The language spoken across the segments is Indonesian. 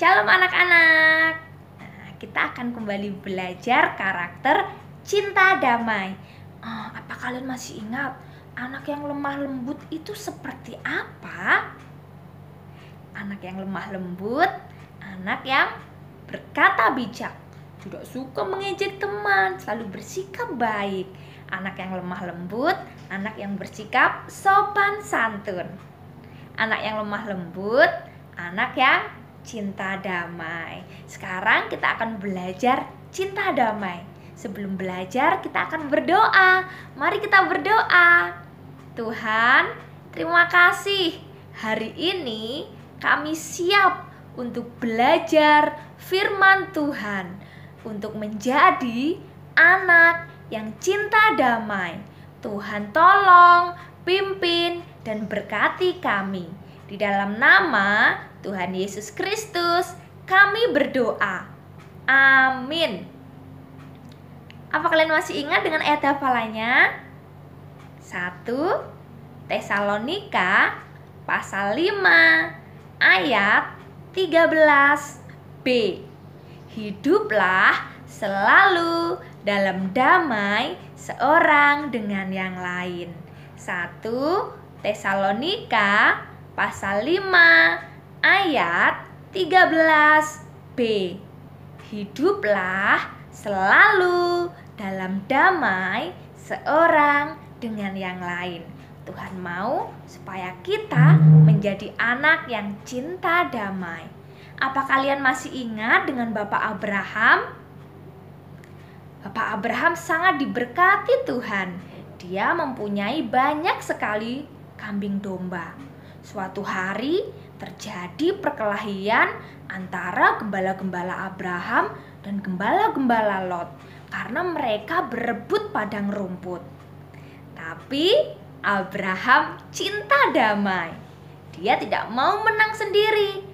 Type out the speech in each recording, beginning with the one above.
Shalom anak-anak. Nah, kita akan kembali belajar karakter cinta damai. Oh, apa kalian masih ingat anak yang lemah lembut itu seperti apa? Anak yang lemah lembut, anak yang berkata bijak, tidak suka mengejek teman, selalu bersikap baik. Anak yang lemah lembut, anak yang bersikap sopan santun. Anak yang lemah lembut, anak yang cinta damai. Sekarang kita akan belajar cinta damai. Sebelum belajar, kita akan berdoa. Mari kita berdoa. Tuhan, terima kasih. Hari ini kami siap untuk belajar firman Tuhan, untuk menjadi anak yang cinta damai. Tuhan, tolong pimpin dan berkati kami. Di dalam nama Tuhan Yesus Kristus, kami berdoa. Amin. Apa kalian masih ingat dengan ayat hafalannya? 1 Tesalonika pasal 5 ayat 13b. Hiduplah selalu dalam damai seorang dengan yang lain. 1 Tesalonika pasal 5 ayat ayat 13b. Hiduplah selalu dalam damai seorang dengan yang lain. Tuhan mau supaya kita menjadi anak yang cinta damai. Apa kalian masih ingat dengan Bapak Abraham? Bapak Abraham sangat diberkati Tuhan. Dia mempunyai banyak sekali kambing domba. Suatu hari, terjadi perkelahian antara gembala-gembala Abraham dan gembala-gembala Lot karena mereka berebut padang rumput. Tapi Abraham cinta damai. Dia tidak mau menang sendiri.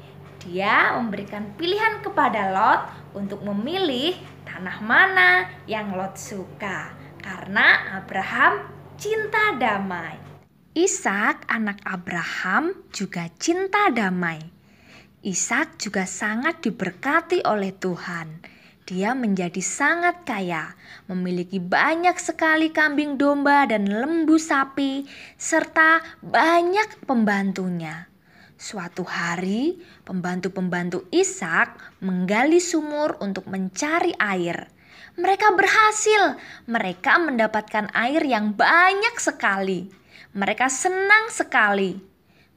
Dia memberikan pilihan kepada Lot untuk memilih tanah mana yang Lot suka karena Abraham cinta damai. Ishak, anak Abraham, juga cinta damai. Ishak juga sangat diberkati oleh Tuhan. Dia menjadi sangat kaya, memiliki banyak sekali kambing domba dan lembu sapi, serta banyak pembantunya. Suatu hari, pembantu-pembantu Ishak menggali sumur untuk mencari air. Mereka berhasil, mereka mendapatkan air yang banyak sekali. Mereka senang sekali.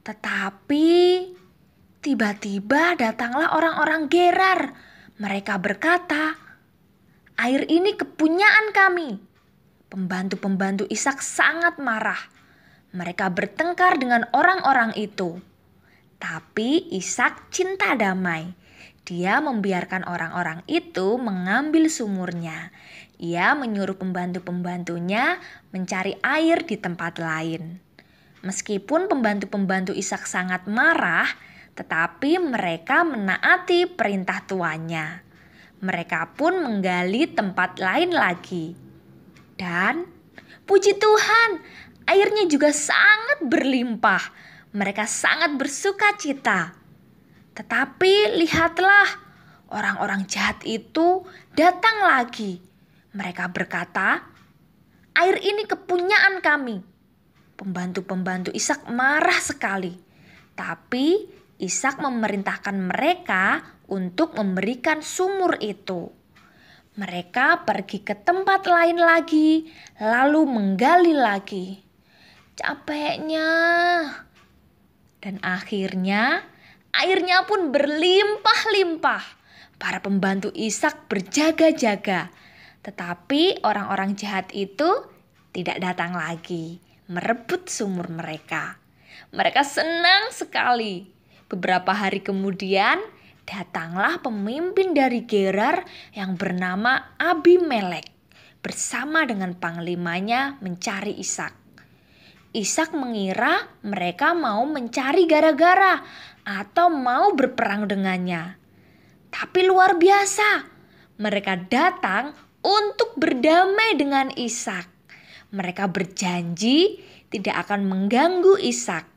Tetapi tiba-tiba datanglah orang-orang Gerar. Mereka berkata, "Air ini kepunyaan kami." Pembantu-pembantu Ishak sangat marah. Mereka bertengkar dengan orang-orang itu. Tapi Ishak cinta damai. Dia membiarkan orang-orang itu mengambil sumurnya. Ia menyuruh pembantu-pembantunya mencari air di tempat lain. Meskipun pembantu-pembantu Ishak sangat marah, tetapi mereka menaati perintah tuannya. Mereka pun menggali tempat lain lagi. Dan puji Tuhan, airnya juga sangat berlimpah. Mereka sangat bersuka cita. Tetapi lihatlah, orang-orang jahat itu datang lagi mereka berkata, "Air ini kepunyaan kami." Pembantu-pembantu Ishak marah sekali, tapi Ishak memerintahkan mereka untuk memberikan sumur itu. Mereka pergi ke tempat lain lagi, lalu menggali lagi. Capeknya, dan akhirnya airnya pun berlimpah-limpah. Para pembantu Ishak berjaga-jaga tetapi orang-orang jahat itu tidak datang lagi, merebut sumur mereka. Mereka senang sekali. Beberapa hari kemudian, datanglah pemimpin dari Gerar yang bernama Abimelek bersama dengan panglimanya mencari Ishak. Ishak mengira mereka mau mencari gara-gara atau mau berperang dengannya. Tapi luar biasa, mereka datang untuk berdamai dengan Ishak. Mereka berjanji tidak akan mengganggu Ishak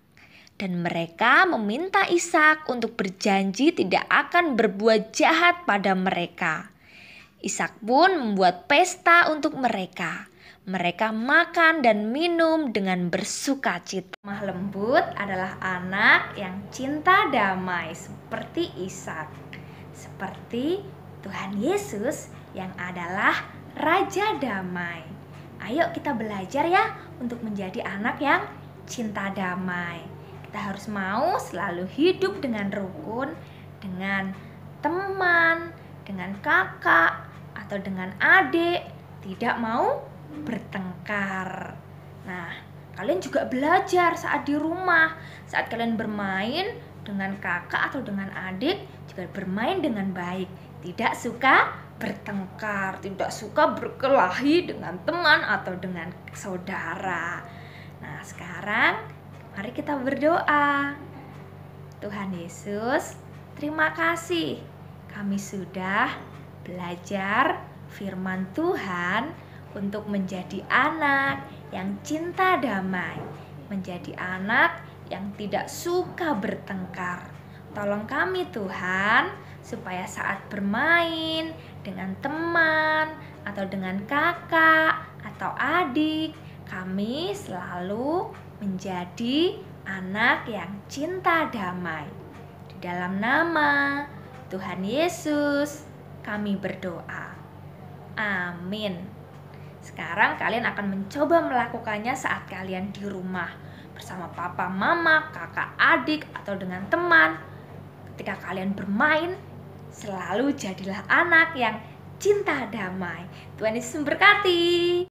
dan mereka meminta Ishak untuk berjanji tidak akan berbuat jahat pada mereka. Ishak pun membuat pesta untuk mereka. Mereka makan dan minum dengan bersuka cita. Mahlembut lembut adalah anak yang cinta damai seperti Ishak. Seperti Tuhan Yesus yang adalah Raja Damai. Ayo kita belajar ya untuk menjadi anak yang cinta damai. Kita harus mau selalu hidup dengan rukun, dengan teman, dengan kakak, atau dengan adik, tidak mau bertengkar. Nah, kalian juga belajar saat di rumah, saat kalian bermain dengan kakak atau dengan adik, juga bermain dengan baik, tidak suka bertengkar, tidak suka berkelahi dengan teman atau dengan saudara. Nah, sekarang mari kita berdoa. Tuhan Yesus, terima kasih. Kami sudah belajar firman Tuhan untuk menjadi anak yang cinta damai, menjadi anak yang tidak suka bertengkar. Tolong kami, Tuhan, supaya saat bermain dengan teman, atau dengan kakak, atau adik, kami selalu menjadi anak yang cinta damai. Di dalam nama Tuhan Yesus, kami berdoa. Amin. Sekarang kalian akan mencoba melakukannya saat kalian di rumah bersama papa, mama, kakak, adik, atau dengan teman. Ketika kalian bermain, Selalu jadilah anak yang cinta damai. Tuhan Yesus memberkati.